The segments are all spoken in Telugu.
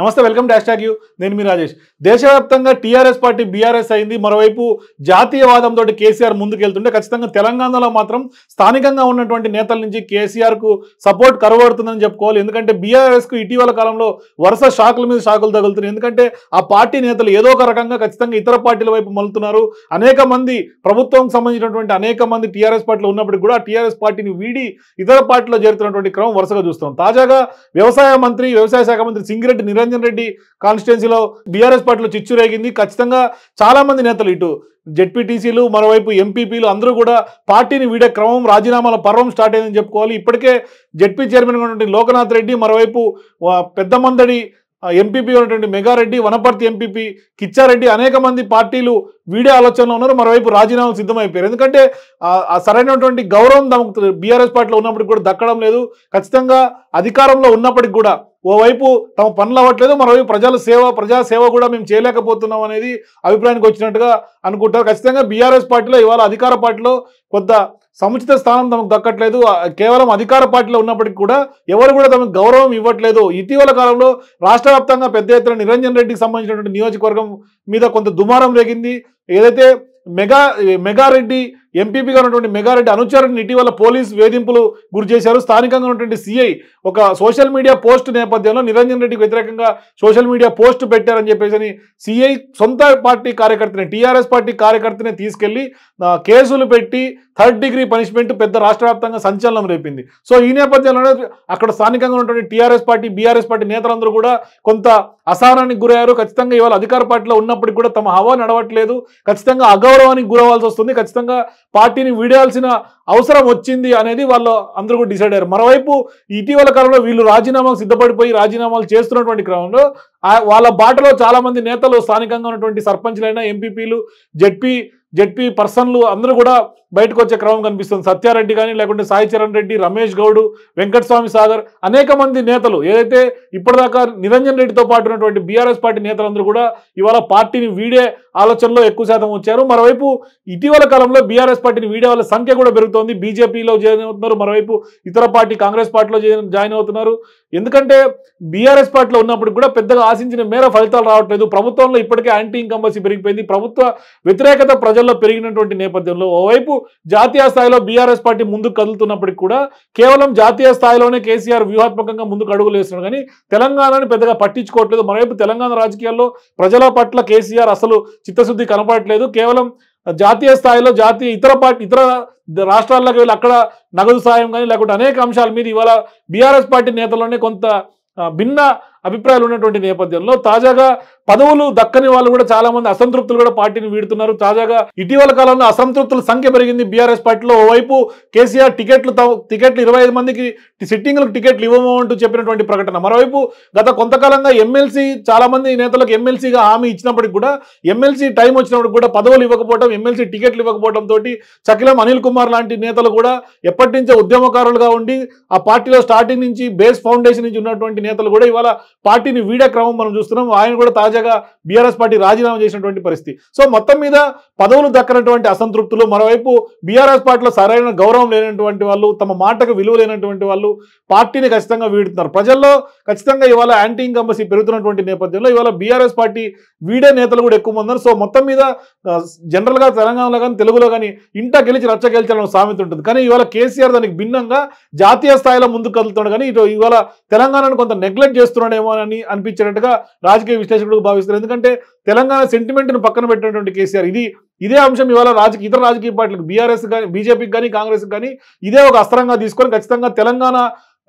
నమస్తే వెల్కమ్ డాష్ ట్యాగ్ యూ నేను మీ రాజేష్ దేశవ్యాప్తంగా టీఆర్ఎస్ పార్టీ బీఆర్ఎస్ అయింది మరోవైపు జాతీయవాదంతో కేసీఆర్ ముందుకెళ్తుంటే ఖచ్చితంగా తెలంగాణలో మాత్రం స్థానికంగా ఉన్నటువంటి నేతల నుంచి కేసీఆర్కు సపోర్ట్ కరువడుతుందని చెప్పుకోవాలి ఎందుకంటే బీఆర్ఎస్కు ఇటీవల కాలంలో వరుస షాకుల మీద షాకులు తగులుతున్నాయి ఎందుకంటే ఆ పార్టీ నేతలు ఏదో ఒక రకంగా ఖచ్చితంగా ఇతర పార్టీల వైపు మలుతున్నారు అనేక మంది ప్రభుత్వం సంబంధించినటువంటి అనేక మంది టీఆర్ఎస్ పార్టీలో ఉన్నప్పటికీ కూడా టీఆర్ఎస్ పార్టీని వీడి ఇతర పార్టీలో చేరుతున్నటువంటి క్రమం వరుసగా చూస్తాం తాజాగా వ్యవసాయ మంత్రి వ్యవసాయ శాఖ మంత్రి సింగిరెడ్డి నిరంజన్ నిరంజన్ రెడ్డి కాన్స్టిట్యున్సీలో బీఆర్ఎస్ పార్టీలో చిచ్చు రేగింది ఖచ్చితంగా చాలామంది నేతలు ఇటు జెడ్పీటీసీలు మరోవైపు ఎంపీపీలు అందరూ కూడా పార్టీని వీడే క్రమం రాజీనామాల పర్వం స్టార్ట్ అయిందని చెప్పుకోవాలి ఇప్పటికే జెడ్పీ చైర్మన్గా ఉన్నటువంటి లోకనాథ్ రెడ్డి మరోవైపు మందడి ఎంపీపీ ఉన్నటువంటి మెగారెడ్డి వనపర్తి ఎంపీపీ కిచ్చారెడ్డి అనేక మంది పార్టీలు వీడే ఆలోచనలో ఉన్నారు మరోవైపు రాజీనామాలు సిద్ధమైపోయారు ఎందుకంటే సరైనటువంటి గౌరవం తమకు బీఆర్ఎస్ పార్టీలో ఉన్నప్పటికి కూడా దక్కడం లేదు ఖచ్చితంగా అధికారంలో ఉన్నప్పటికి కూడా ఓవైపు తమ పనులు అవ్వట్లేదు మరోవైపు ప్రజల సేవ ప్రజాసేవ కూడా మేము చేయలేకపోతున్నాం అనేది అభిప్రాయానికి వచ్చినట్టుగా అనుకుంటారు ఖచ్చితంగా బీఆర్ఎస్ పార్టీలో ఇవాళ అధికార పార్టీలో కొంత సముచిత స్థానం తమకు దక్కట్లేదు కేవలం అధికార పార్టీలో ఉన్నప్పటికీ కూడా ఎవరు కూడా తమకు గౌరవం ఇవ్వట్లేదు ఇటీవల కాలంలో రాష్ట్ర వ్యాప్తంగా పెద్ద ఎత్తున నిరంజన్ రెడ్డికి సంబంధించినటువంటి నియోజకవర్గం మీద కొంత దుమారం రేగింది ఏదైతే మెగా మెగారెడ్డి ఎంపీపీగా ఉన్నటువంటి మెగారెడ్డి అనుచరుడిని ఇటీవల పోలీస్ వేధింపులు గురి చేశారు స్థానికంగా ఉన్నటువంటి సీఐ ఒక సోషల్ మీడియా పోస్ట్ నేపథ్యంలో నిరంజన్ రెడ్డికి వ్యతిరేకంగా సోషల్ మీడియా పోస్ట్ పెట్టారని చెప్పేసి సీఐ సొంత పార్టీ కార్యకర్తని టీఆర్ఎస్ పార్టీ కార్యకర్తని తీసుకెళ్లి కేసులు పెట్టి థర్డ్ డిగ్రీ పనిష్మెంట్ పెద్ద రాష్ట్ర సంచలనం రేపింది సో ఈ నేపథ్యంలోనే అక్కడ స్థానికంగా ఉన్నటువంటి టీఆర్ఎస్ పార్టీ బీఆర్ఎస్ పార్టీ నేతలందరూ కూడా కొంత అసహనానికి గురయ్యారు ఖచ్చితంగా ఇవాళ అధికార పార్టీలో ఉన్నప్పటికీ కూడా తమ హవా నడవట్లేదు ఖచ్చితంగా అగౌరవానికి గురవాల్సి వస్తుంది ఖచ్చితంగా పార్టీని వీడాల్సిన అవసరం వచ్చింది అనేది వాళ్ళు అందరూ కూడా డిసైడ్ అయ్యారు మరోవైపు ఇటీవల కాలంలో వీళ్ళు రాజీనామాకు సిద్ధపడిపోయి రాజీనామాలు చేస్తున్నటువంటి క్రమంలో వాళ్ళ బాటలో చాలామంది నేతలు స్థానికంగా ఉన్నటువంటి సర్పంచ్లైనా ఎంపీపీలు జడ్పీ జెడ్పీ పర్సన్లు అందరూ కూడా బయటకు వచ్చే క్రమం కనిపిస్తుంది సత్యారెడ్డి కానీ లేకుంటే సాయి చరణ్ రెడ్డి రమేష్ గౌడ్ వెంకటస్వామి సాగర్ అనేక మంది నేతలు ఏదైతే ఇప్పటిదాకా నిరంజన్ రెడ్డితో పాటు ఉన్నటువంటి బీఆర్ఎస్ పార్టీ నేతలందరూ కూడా ఇవాళ పార్టీని వీడే ఆలోచనలో ఎక్కువ శాతం వచ్చారు మరోవైపు ఇటీవల కాలంలో బీఆర్ఎస్ పార్టీని వీడే వాళ్ళ సంఖ్య కూడా పెరుగుతోంది బీజేపీలో జాయిన్ అవుతున్నారు మరోవైపు ఇతర పార్టీ కాంగ్రెస్ పార్టీలో జాయిన్ అవుతున్నారు ఎందుకంటే బీఆర్ఎస్ పార్టీలో ఉన్నప్పుడు కూడా పెద్దగా ఆశించిన మేర ఫలితాలు రావట్లేదు ప్రభుత్వంలో ఇప్పటికే యాంటీ ఇంకంబసీ పెరిగిపోయింది ప్రభుత్వ వ్యతిరేకత ప్రజ ప్రజల్లో పెరిగినటువంటి నేపథ్యంలో ఓవైపు జాతీయ స్థాయిలో బీఆర్ఎస్ పార్టీ ముందుకు కదులుతున్నప్పటికీ కూడా కేవలం జాతీయ స్థాయిలోనే కేసీఆర్ వ్యూహాత్మకంగా ముందుకు అడుగులు వేస్తున్నాడు కానీ తెలంగాణని పెద్దగా పట్టించుకోవట్లేదు మరోవైపు తెలంగాణ రాజకీయాల్లో ప్రజల పట్ల కేసీఆర్ అసలు చిత్తశుద్ధి కనపడట్లేదు కేవలం జాతీయ స్థాయిలో జాతీయ ఇతర పార్టీ ఇతర రాష్ట్రాల్లోకి వెళ్ళి అక్కడ నగదు సాయం కానీ లేకుంటే అనేక అంశాల మీద ఇవాళ బీఆర్ఎస్ పార్టీ నేతల్లోనే కొంత భిన్న అభిప్రాయాలు ఉన్నటువంటి నేపథ్యంలో తాజాగా పదవులు దక్కని వాళ్ళు కూడా చాలా మంది అసంతృప్తులు కూడా పార్టీని వీడుతున్నారు తాజాగా ఇటీవల కాలంలో అసంతృప్తుల సంఖ్య పెరిగింది బీఆర్ఎస్ పార్టీలో ఓవైపు కేసీఆర్ టికెట్లు టికెట్లు ఇరవై మందికి సిట్టింగ్లకు టికెట్లు ఇవ్వము అంటూ చెప్పినటువంటి ప్రకటన మరోవైపు గత కొంతకాలంగా ఎమ్మెల్సీ చాలా మంది నేతలకు ఎమ్మెల్సీగా హామీ ఇచ్చినప్పటికి కూడా ఎమ్మెల్సీ టైం వచ్చినప్పుడు కూడా పదవులు ఇవ్వకపోవడం ఎమ్మెల్సీ టికెట్లు ఇవ్వకపోవడం తోటి చకిలం అనిల్ కుమార్ లాంటి నేతలు కూడా ఎప్పటి నుంచే ఉద్యమకారులుగా ఉండి ఆ పార్టీలో స్టార్టింగ్ నుంచి బేస్ ఫౌండేషన్ నుంచి ఉన్నటువంటి నేతలు కూడా ఇవాళ పార్టీని వీడే క్రమం మనం చూస్తున్నాం ఆయన కూడా తాజాగా బీఆర్ఎస్ పార్టీ రాజీనామా చేసినటువంటి పరిస్థితి సో మొత్తం మీద పదవులు దక్కనటువంటి అసంతృప్తులు మరోవైపు బీఆర్ఎస్ పార్టీలో సరైన గౌరవం లేనటువంటి వాళ్ళు తమ మాటకు విలువ లేనటువంటి వాళ్ళు పార్టీని ఖచ్చితంగా వీడుతున్నారు ప్రజల్లో ఖచ్చితంగా ఇవాళ యాంటీ ఇంకంబసీ పెరుగుతున్నటువంటి నేపథ్యంలో ఇవాళ బీఆర్ఎస్ పార్టీ వీడే నేతలు కూడా ఎక్కువ ఉన్నారు సో మొత్తం మీద జనరల్గా తెలంగాణలో కానీ తెలుగులో కానీ ఇంట గెలిచి రచ్చ గెలిచాలని సామెత ఉంటుంది కానీ ఇవాళ కేసీఆర్ దానికి భిన్నంగా జాతీయ స్థాయిలో ముందుకు కదులుతున్నాడు కానీ ఇటు ఇవాళ తెలంగాణను కొంత నెగ్లెక్ట్ చేస్తున్నాడు చేస్తున్నానేమో అని అనిపించినట్టుగా రాజకీయ విశ్లేషకుడు భావిస్తారు ఎందుకంటే తెలంగాణ సెంటిమెంట్ను పక్కన పెట్టినటువంటి కేసీఆర్ ఇది ఇదే అంశం ఇవాళ రాజకీయ ఇతర రాజకీయ పార్టీలకు బీఆర్ఎస్ కానీ బీజేపీకి కానీ కాంగ్రెస్ కానీ ఇదే ఒక అస్త్రంగా తీసుకొని ఖచ్చితంగా తెలంగాణ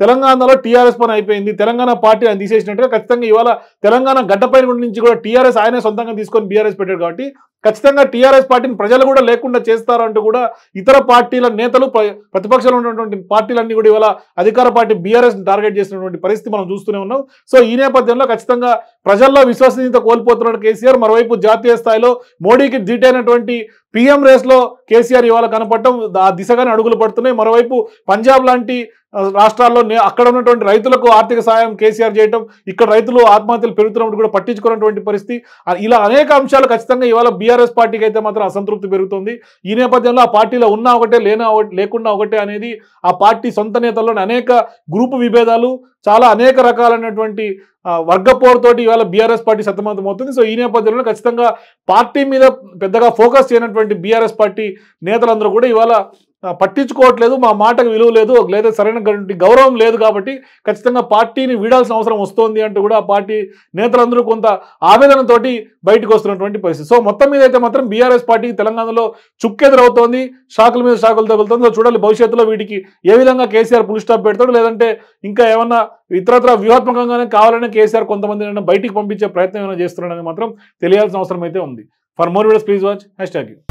తెలంగాణలో టీఆర్ఎస్ పని అయిపోయింది తెలంగాణ పార్టీ ఆయన తీసేసినట్టుగా ఖచ్చితంగా ఇవాళ తెలంగాణ గడ్డపై నుంచి కూడా టీఆర్ఎస్ ఆయనే సొంతంగా తీసుకొని బీఆర్ఎస్ పెట్టాడు కాబట్టి ఖచ్చితంగా టీఆర్ఎస్ పార్టీని ప్రజలు కూడా లేకుండా చేస్తారంటూ కూడా ఇతర పార్టీల నేతలు ప్రతిపక్షంలో ఉన్నటువంటి పార్టీలన్నీ కూడా ఇవాళ అధికార పార్టీ బీఆర్ఎస్ని టార్గెట్ చేసినటువంటి పరిస్థితి మనం చూస్తూనే ఉన్నాం సో ఈ నేపథ్యంలో ఖచ్చితంగా ప్రజల్లో విశ్వసనీయత కోల్పోతున్నాడు కేసీఆర్ మరోవైపు జాతీయ స్థాయిలో మోడీకి పిఎం పీఎం రేస్లో కేసీఆర్ ఇవాళ కనపడటం ఆ దిశగానే అడుగులు పడుతున్నాయి మరోవైపు పంజాబ్ లాంటి రాష్ట్రాల్లో అక్కడ ఉన్నటువంటి రైతులకు ఆర్థిక సాయం కేసీఆర్ చేయడం ఇక్కడ రైతులు ఆత్మహత్యలు పెరుగుతున్నప్పుడు కూడా పట్టించుకున్నటువంటి పరిస్థితి ఇలా అనేక అంశాలు ఖచ్చితంగా ఇవాళ టీఆర్ఎస్ పార్టీకి అయితే మాత్రం అసంతృప్తి పెరుగుతుంది ఈ నేపథ్యంలో ఆ పార్టీలో ఉన్నా ఒకటే లేనా లేకుండా ఒకటే అనేది ఆ పార్టీ సొంత నేతల్లోని అనేక గ్రూపు విభేదాలు చాలా అనేక రకాలైనటువంటి వర్గ పోరుతోటి ఇవాళ బీఆర్ఎస్ పార్టీ సతమతం అవుతుంది సో ఈ నేపథ్యంలో ఖచ్చితంగా పార్టీ మీద పెద్దగా ఫోకస్ చేయనటువంటి బీఆర్ఎస్ పార్టీ నేతలందరూ కూడా ఇవాళ పట్టించుకోవట్లేదు మా మాటకు విలువ లేదు లేదా సరైనటువంటి గౌరవం లేదు కాబట్టి ఖచ్చితంగా పార్టీని వీడాల్సిన అవసరం వస్తోంది అంటూ కూడా పార్టీ నేతలందరూ కొంత ఆవేదనతోటి బయటకు వస్తున్నటువంటి పరిస్థితి సో మొత్తం మీద అయితే మాత్రం బీఆర్ఎస్ పార్టీ తెలంగాణలో చుక్కెదురవుతోంది షాకుల మీద షాకులు తగులుతుంది సో చూడాలి భవిష్యత్తులో వీటికి ఏ విధంగా కేసీఆర్ పులి స్టాప్ పెడతాడు లేదంటే ఇంకా ఏమన్నా ఇతరత్ర వ్యూహాత్మకంగానే కావాలనే కేసీఆర్ కొంతమంది బయటికి పంపించే ప్రయత్నం ఏమైనా చేస్తున్నాడని మాత్రం తెలియాల్సిన అవసరం అయితే ఉంది for more videos please watch hash tag